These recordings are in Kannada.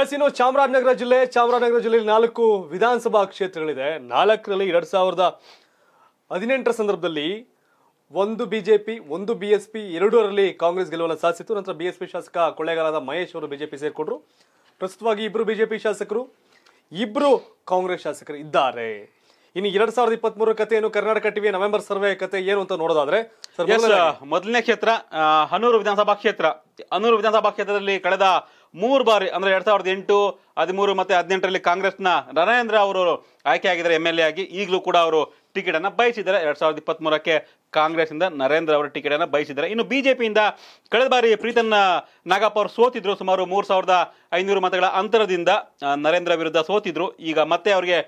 ಎಸ್ ಇನ್ನು ಚಾಮರಾಜನಗರ ಜಿಲ್ಲೆ ಚಾಮರಾಜನಗರ ಜಿಲ್ಲೆಯಲ್ಲಿ ನಾಲ್ಕು ವಿಧಾನಸಭಾ ಕ್ಷೇತ್ರಗಳಿದೆ ನಾಲ್ಕರಲ್ಲಿ ಎರಡ್ ಸಾವಿರದ ಹದಿನೆಂಟರ ಸಂದರ್ಭದಲ್ಲಿ ಒಂದು ಬಿಜೆಪಿ ಒಂದು ಬಿ ಎಸ್ ಪಿ ಎರಡೂರಲ್ಲಿ ಕಾಂಗ್ರೆಸ್ ಗೆಲುವನ್ನು ಸಾಧಿಸಿತು ನಂತರ ಬಿ ಎಸ್ ಪಿ ಶಾಸಕ ಕೊಳ್ಳೇಗಾಲದ ಮಹೇಶ್ ಅವರು ಬಿಜೆಪಿ ಸೇರಿಕೊಂಡ್ರು ಪ್ರಸ್ತುತವಾಗಿ ಇಬ್ಬರು ಬಿಜೆಪಿ ಶಾಸಕರು ಇಬ್ಬರು ಕಾಂಗ್ರೆಸ್ ಶಾಸಕರು ಇದ್ದಾರೆ ಇನ್ನು ಎರಡ್ ಸಾವಿರದ ಇಪ್ಪತ್ತ್ ಮೂರು ಕತೆ ಏನು ಕರ್ನಾಟಕ ಟಿವಿ ನವೆಂಬರ್ ಸರ್ವೆ ಕತೆ ಏನು ಅಂತ ನೋಡೋದಾದ್ರೆ ಮೊದಲನೇ ಕ್ಷೇತ್ರ ಹನೂರು ವಿಧಾನಸಭಾ ಕ್ಷೇತ್ರ ಹನೂರು ವಿಧಾನಸಭಾ ಕ್ಷೇತ್ರದಲ್ಲಿ ಕಳೆದ ಮೂರು ಬಾರಿ ಅಂದ್ರೆ ಎರಡ್ ಸಾವಿರದ ಎಂಟು ಹದಿಮೂರು ಮತ್ತು ಹದಿನೆಂಟರಲ್ಲಿ ಕಾಂಗ್ರೆಸ್ನ ನರೇಂದ್ರ ಅವರು ಆಯ್ಕೆ ಆಗಿದ್ದಾರೆ ಎಮ್ ಎಲ್ ಎ ಆಗಿ ಈಗಲೂ ಕೂಡ ಅವರು ಟಿಕೆಟನ್ನು ಬಯಸಿದ್ದಾರೆ ಎರಡು ಸಾವಿರದ ಇಪ್ಪತ್ತ್ಮೂರಕ್ಕೆ ಕಾಂಗ್ರೆಸ್ನಿಂದ ನರೇಂದ್ರ ಅವರ ಟಿಕೆಟನ್ನು ಬಯಸಿದ್ದಾರೆ ಇನ್ನು ಬಿ ಜೆ ಪಿಯಿಂದ ಕಳೆದ ಬಾರಿ ಪ್ರೀತನ್ ನಾಗಪ್ಪ ಅವರು ಸೋತಿದ್ರು ಸುಮಾರು ಮೂರು ಸಾವಿರದ ಐನೂರು ಮತಗಳ ಅಂತರದಿಂದ ನರೇಂದ್ರ ವಿರುದ್ಧ ಸೋತಿದ್ರು ಈಗ ಮತ್ತೆ ಅವರಿಗೆ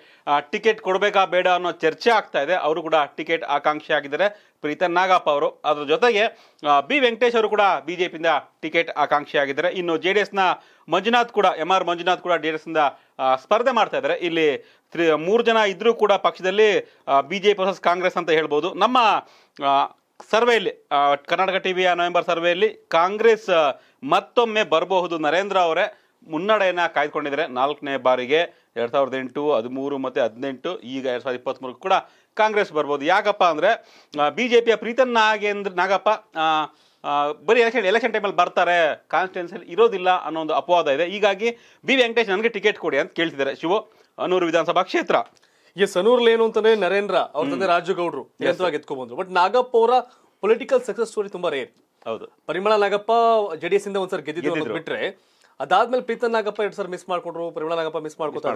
ಟಿಕೆಟ್ ಕೊಡಬೇಕಾ ಬೇಡ ಅನ್ನೋ ಚರ್ಚೆ ಆಗ್ತಾ ಇದೆ ಅವರು ಕೂಡ ಟಿಕೆಟ್ ಆಕಾಂಕ್ಷಿ ಆಗಿದ್ದಾರೆ ಪ್ರೀತನ್ ನಾಗಪ್ಪ ಅವರು ಅದರ ಜೊತೆಗೆ ಬಿ ವೆಂಕಟೇಶ್ ಅವರು ಕೂಡ ಬಿ ಜೆ ಪಿಯಿಂದ ಟಿಕೆಟ್ ಆಕಾಂಕ್ಷಿ ಆಗಿದ್ದಾರೆ ಇನ್ನು ಜೆ ಡಿ ಎಸ್ನ ಮಂಜುನಾಥ್ ಕೂಡ ಎಂ ಆರ್ ಮಂಜುನಾಥ್ ಕೂಡ ಡಿ ಎಸ್ ಇಂದ ಸ್ಪರ್ಧೆ ಮಾಡ್ತಾ ಇದ್ದಾರೆ ಇಲ್ಲಿ ತ್ರೀ ಮೂರು ಜನ ಇದ್ದರೂ ಕೂಡ ಪಕ್ಷದಲ್ಲಿ B J P versus Congress ಅಂತ ಹೇಳ್ಬೋದು ನಮ್ಮ ಸರ್ವೆಯಲ್ಲಿ ಕರ್ನಾಟಕ ಟಿವಿಯ ನವೆಂಬರ್ ಸರ್ವೆಯಲ್ಲಿ ಕಾಂಗ್ರೆಸ್ ಮತ್ತೊಮ್ಮೆ ಬರಬಹುದು ನರೇಂದ್ರ ಅವರೇ ಮುನ್ನಡೆಯನ್ನು ಕಾಯ್ದುಕೊಂಡಿದ್ದಾರೆ ನಾಲ್ಕನೇ ಬಾರಿಗೆ ಎರಡು ಸಾವಿರದ ಎಂಟು ಹದಿಮೂರು ಮತ್ತು ಹದಿನೆಂಟು ಈಗ ಎರಡು ಸಾವಿರದ ಇಪ್ಪತ್ತ್ಮೂರು ಕೂಡ ಕಾಂಗ್ರೆಸ್ ಬರ್ಬೋದು ಯಾಕಪ್ಪ ಅಂದರೆ ಬಿ ಜೆ ಪಿಯ ಪ್ರೀತನ್ ನಾಗೇಂದ್ರ ನಾಗಪ್ಪ ಬರೀ ಎಲೆಕ್ಷನ್ ಎಲೆಕ್ಷನ್ ಟೈಮಲ್ಲಿ ಬರ್ತಾರೆ ಕಾನ್ಸ್ಟಿಟ್ಯೂನ್ಸಿ ಇರೋದಿಲ್ಲ ಅನ್ನೋ ಒಂದು ಅಪವಾದ ಇದೆ ಹೀಗಾಗಿ ಬಿ ವೆಂಕಟೇಶ್ ನನಗೆ ಟಿಕೆಟ್ ಕೊಡಿ ಅಂತ ಕೇಳ್ತಿದ್ದಾರೆ ಶಿವ ಅನೂರು ವಿಧಾನಸಭಾ ಕ್ಷೇತ್ರ ಈ ಅನೂರ್ಲ್ ಏನು ಅಂತಂದ್ರೆ ನರೇಂದ್ರ ಅವ್ರ ತಂದೆ ರಾಜುಗೌಡರು ನಿರಂತರವಾಗಿ ಎತ್ಕೊ ಬಂದ್ರು ಬಟ್ ನಾಗಪ್ಪ ಅವರ ಪೊಲಿಟಿಕಲ್ ಸಕ್ಸಸ್ ಸ್ಟೋರಿ ತುಂಬಾ ರೇರ್ ಹೌದು ಪರಿಮಳ ನಾಗಪ್ಪ ಜೆಡಿಎಸ್ ಇಂದ ಒಂದ್ಸರಿ ಗೆದ್ದಿದ್ರು ಬಿಟ್ರೆ ಅದಾದ್ಮೇಲೆ ಪ್ರೀತನ್ ನಾಗಪ್ಪ ಎರಡ್ ಸರ್ ಮಿಸ್ ಮಾಡ್ಕೊಂಡ್ರು ಪರಿಮಳ ನಾಗಪ್ಪ ಮಿಸ್ ಮಾಡ್ಕೊತಾ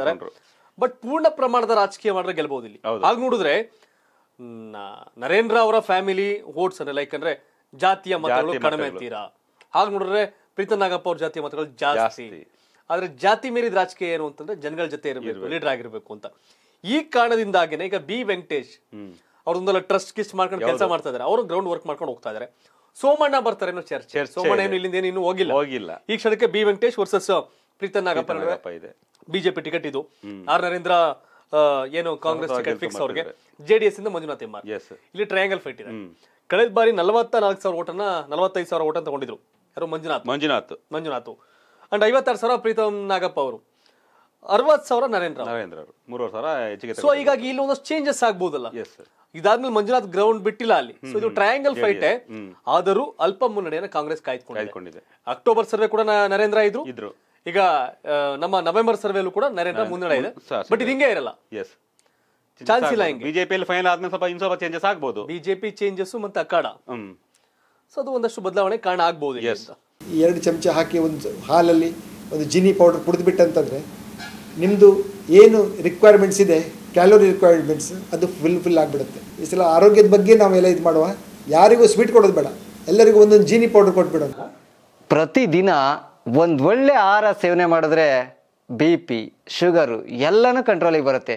ಬಟ್ ಪೂರ್ಣ ಪ್ರಮಾಣದ ರಾಜಕೀಯ ಮಾಡಿದ್ರೆ ಗೆಲ್ಬಹುದು ಇಲ್ಲಿ ಹಾಗೆ ನೋಡಿದ್ರೆ ನರೇಂದ್ರ ಅವರ ಫ್ಯಾಮಿಲಿ ಓಟ್ಸ್ ಅಂದ್ರೆ ಲೈಕ್ ಅಂದ್ರೆ ಜಾತಿಯ ಮತಗಳು ಕಡಿಮೆ ತೀರಾ ಹಾಗೆ ನೋಡಿದ್ರೆ ಪ್ರೀತ ನಾಗಪ್ಪ ಅವ್ರ ಜಾತಿಯ ಮತಗಳು ಜಾಸ್ತಿ ಆದ್ರೆ ಜಾತಿ ಮೀರಿದ ರಾಜಕೀಯ ಏನು ಅಂತಂದ್ರೆ ಜನಗಳ ಜೊತೆ ಇರಬೇಕು ಲೀಡರ್ ಆಗಿರ್ಬೇಕು ಅಂತ ಈ ಕಾರಣದಿಂದಾಗೇನೆ ಈಗ ಬಿ ವೆಂಕಟೇಶ್ ಅವ್ರದೊಂದೆಲ್ಲ ಟ್ರಸ್ಟ್ ಕಿಸ್ಟ್ ಮಾಡ್ಕೊಂಡು ಕೆಲಸ ಮಾಡ್ತಾ ಇದಾರೆ ಅವರು ಗ್ರೌಂಡ್ ವರ್ಕ್ ಮಾಡ್ಕೊಂಡು ಹೋಗ್ತಾ ಇದಾರೆ ಸೋಮಣ್ಣ ಬರ್ತಾರೆ ಏನೋ ಚರ್ಚೆ ಸೋಮಣ್ಣ ಏನು ಇಲ್ಲಿಂದ ಏನು ಹೋಗಿಲ್ಲ ಹೋಗಿಲ್ಲ ಈ ಕ್ಷಣಕ್ಕೆ ಬಿ ವೆಂಕಟೇಶ್ ವರ್ಸಸ್ ಪ್ರೀತನ್ ನಾಗಪ್ಪ ಇದೆ ಬಿಜೆಪಿ ಟಿಕೆಟ್ ಇದು ಆರ್ ನರೇಂದ್ರ ಏನು ಕಾಂಗ್ರೆಸ್ ಟಿಕೆಟ್ ಫಿಕ್ಸ್ ಅವ್ರಿಗೆ ಜೆಡಿಎಸ್ ಇಂದ ಮಂಜುನಾಥ್ ಇಲ್ಲಿ ಟ್ರಯಾಂಗಲ್ ಫೈಟ್ ಇದೆ ಕಳೆದ ಬಾರಿ ನಲವತ್ತ ನಾಲ್ಕು ಸಾವಿರ ಓಟನ್ನ ನಲವತ್ತೈದು ಸಾವಿರ ಓಟನ್ನು ತಗೊಂಡಿದ್ರು ಯಾರು ಮಂಜುನಾಥ್ ಮಂಜುನಾಥ್ ಮಂಜುನಾಥ್ ಅಂಡ್ ಐವತ್ತಾರು ಸಾವಿರ ಪ್ರೀತಮ್ ನಾಗಪ್ಪ ಅವರು ಅರವತ್ತು ಸಾವಿರ ನರೇಂದ್ರ ನರೇಂದ್ರ ಅವರು ಮೂರುವರೆ ಸಾವಿರ ಹೆಚ್ಚಿಗೆ ಸೊ ಹೀಗಾಗಿ ಇಲ್ಲಿ ಒಂದಷ್ಟು ಚೇಂಜಸ್ ಆಗ್ಬೋದಲ್ಲ ಇದಾದ್ಮೇಲೆ ಮಂಜುನಾಥ್ ಗ್ರೌಂಡ್ ಬಿಟ್ಟಿಲ್ಲ ಅಲ್ಲಿ ಸೊ ಇದು ಟ್ರಯಾಂಗಲ್ ಫೈಟ್ ಆದರೂ ಅಲ್ಪ ಮುನ್ನಡೆಯನ್ನು ಕಾಂಗ್ರೆಸ್ ಕಾಯ್ದುಕೊಂಡಿದೆ ಅಕ್ಟೋಬರ್ ಸರ್ವೆ ಕೂಡ ನರೇಂದ್ರ ಇದ್ರು ಇದ್ರು ಈಗ ನಮ್ಮ ನವೆಂಬರ್ ಸರ್ವೆಲ್ಲೂ ಕೂಡ ನರೇಂದ್ರ ಮುನ್ನಡೆ ಇದೆ ಬಟ್ ಇದು ಹಿಂಗೇ ಇರಲ್ಲ ಎಸ್ ಚಾನ್ಸ್ ಇಲ್ಲ ಹಿಂಗೆ ಅಲ್ಲಿ ಫೈನಲ್ ಆದ್ಮೇಲೆ ಸ್ವಲ್ಪ ಇನ್ ಚೇಂಜಸ್ ಆಗ್ಬೋದು ಬಿಜೆಪಿ ಚೇಂಜಸ್ ಮತ್ತೆ ಅಖಾಡ ಹ್ಮ್ ಸೊ ಅದು ಒಂದಷ್ಟು ಬದಲಾವಣೆ ಕಾರಣ ಆಗ್ಬೋದು ಎರಡು ಚಮಚ ಹಾಕಿ ಒಂದು ಹಾಲಲ್ಲಿ ಒಂದು ಜಿನಿ ಪೌಡರ್ ಕುಡಿದ್ಬಿಟ್ಟಂತಂದ್ರೆ ನಿಮ್ದು ಏನು ರಿಕ್ವೈರ್ಮೆಂಟ್ಸ್ ಇದೆ ಕ್ಯಾಲೋರಿ ರಿಕ್ವೈರ್ಮೆಂಟ್ಸ್ ಅದು ಫುಲ್ ಫಿಲ್ ಆಗಿಬಿಡುತ್ತೆ ಈ ಸಲ ಆರೋಗ್ಯದ ಬಗ್ಗೆ ನಾವೆಲ್ಲ ಇದು ಮಾಡುವ ಯಾರಿಗೂ ಸ್ವೀಟ್ ಕೊಡೋದು ಬೇಡ ಎಲ್ಲರಿಗೂ ಒಂದೊಂದು ಜೀನಿ ಪೌಡರ್ ಕೊಟ್ಬಿಡೋಣ ಪ್ರತಿದಿನ ಒಂದು ಒಳ್ಳೆ ಆಹಾರ ಸೇವನೆ ಮಾಡಿದ್ರೆ ಬಿ ಪಿ ಶುಗರು ಎಲ್ಲನೂ ಕಂಟ್ರೋಲಿಗೆ ಬರುತ್ತೆ